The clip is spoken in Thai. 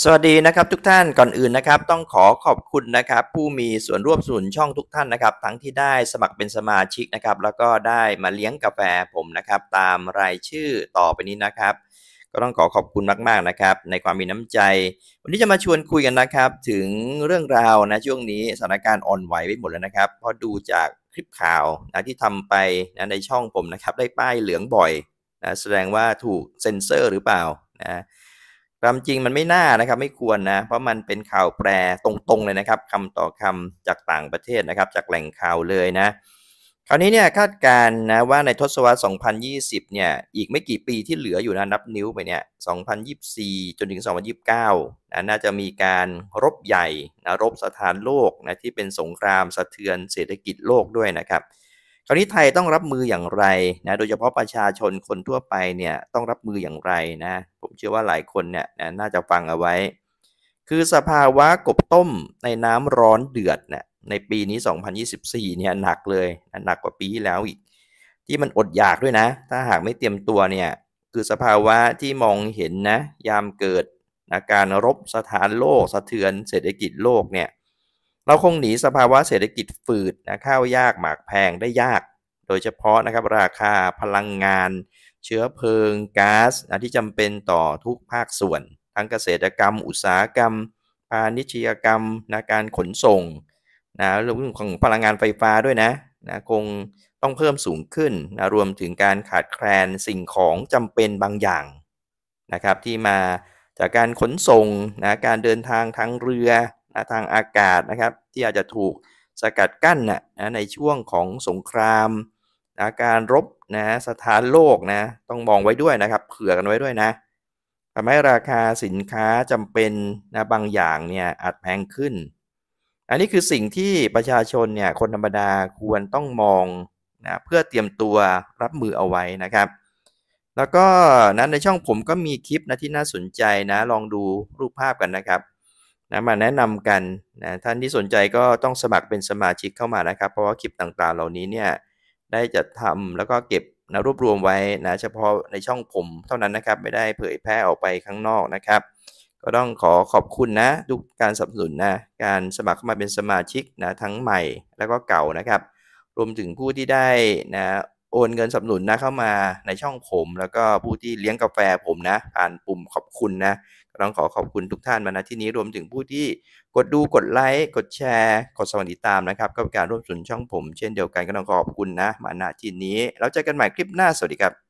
สวัสดีนะครับทุกท่านก่อนอื่นนะครับต้องขอขอบคุณนะครับ ผู้มีส่วนร่วมสนุนช่องทุกท่านนะครับ ทั้งที่ได้สมัครเป็นสมาชิกนะครับแล้วก็ได้มาเลี้ยงกาแฟผมนะครับตามรายชื่อต่อไปนี้นะครับ ก็ต้องขอขอบคุณมากๆนะครับในความมีน้ำใจวันนี้จะมาชวนคุยกันนะครับ ถึงเรื่องราวนะช่วงนี้ สถานการณ์อ่อนไหวไปหมดแล้วนะครับพอดูจากคลิปข่าวนะที่ทำไปนะในช่องผมนะครับได้ป้ายเหลืองบ่อยนะแสดงว่าถูกเซ็นเซอร์หรือเปล่านะความจริงมันไม่น่านะครับไม่ควรนะเพราะมันเป็นข่าวแปรตรงๆเลยนะครับคำต่อคำจากต่างประเทศนะครับ จากแหล่งข่าวเลยนะคราวนี้เนี่ยคาดการณ์นะว่าในทศวรรษ 2020 เนี่ยอีกไม่กี่ปีที่เหลืออยู่นะนับนิ้วไปเนี่ย 2024 จนถึง 2029 นะน่าจะมีการรบใหญ่นะรบสถานโลกนะที่เป็นสงครามสะเทือนเศรษฐกิจโลกด้วยนะครับคราวนี้ไทยต้องรับมืออย่างไรนะ โดยเฉพาะประชาชนคนทั่วไปเนี่ยต้องรับมืออย่างไรนะ ผมเชื่อว่าหลายคนเนี่ยน่าจะฟังเอาไว้ คือสภาวะกบต้มในน้ำร้อนเดือดเนี่ย ในปีนี้ 2024เนี่ยหนักเลย หนักกว่าปีที่แล้วอีก ที่มันอดอยากด้วยนะ ถ้าหากไม่เตรียมตัวเนี่ย คือสภาวะที่มองเห็นนะยามเกิดอาการรบสถานโลกสะเทือนเศรษฐกิจโลกเนี่ยเราคงหนีสภาวะเศรษฐกิจฝืดนะข้าวยากหมากแพงได้ยาก โดยเฉพาะนะครับราคาพลังงาน เชื้อเพลิงก๊าซที่จำเป็นต่อทุกภาคส่วน ทั้งเกษตรกรรม อุตสาหกรรม พาณิชยกรรมนะการขนส่งนะรรมถึงของพลังงานไฟฟ้าด้วยนะนะคงต้องเพิ่มสูงขึ้นนะรวมถึงการขาดแคลนสิ่งของจำเป็นบางอย่างนะครับที่มาจากการขนส่งนะการเดินทางทางเรือทางอากาศนะครับ ที่อาจจะถูกสกัดกั้นนะนะในช่วงของสงครามนะการรบนะสถานโลกนะต้องมองไว้ด้วยนะครับเผื่อกันไว้ด้วยนะทำให้ราคาสินค้าจำเป็นนะบางอย่างเนี่ยอาจแพงขึ้น อันนี้คือสิ่งที่ประชาชนเนี่ยคนธรรมดาควรต้องมองนะเพื่อเตรียมตัวรับมือเอาไว้นะครับ แล้วก็นะในช่องผมก็มีคลิปนะที่น่าสนใจนะลองดูรูปภาพกันนะครับนะมาแนะนำกันนะท่านที่สนใจก็ต้องสมัครเป็นสมาชิกเข้ามานะครับ เพราะว่าคลิปต่างๆ เหล่านี้เนี่ยได้จัดทำแล้วก็เก็บนะรวบรวมไว้นะเฉพาะในช่องผม เท่านั้นนะครับไม่ได้เผยแพร่ออกไปข้างนอกนะครับ ก็ต้องขอขอบคุณนะทุกการสนับสนุนนะการสมัครเข้ามาเป็นสมาชิกนะทั้งใหม่แล้วก็เก่านะครับ รวมถึงผู้ที่ได้นะโอนเงินสนับสนุนนะเข้ามาในช่องผมแล้วก็ผู้ที่เลี้ยงกาแฟผมนะผ่านปุ่มขอบคุณนะต้องขอขอบคุณทุกท่านมาณที่นี้รวมถึงผู้ที่กดดูกดไลค์กดแชร์ กดสวัสดีตามนะครับก็เป็นการร่วมสนุนช่องผมเช่นเดียวกันก็ต้องขอบคุณนะมาณที่นี้เราเจอกันใหม่คลิปหน้าสวัสดีครับ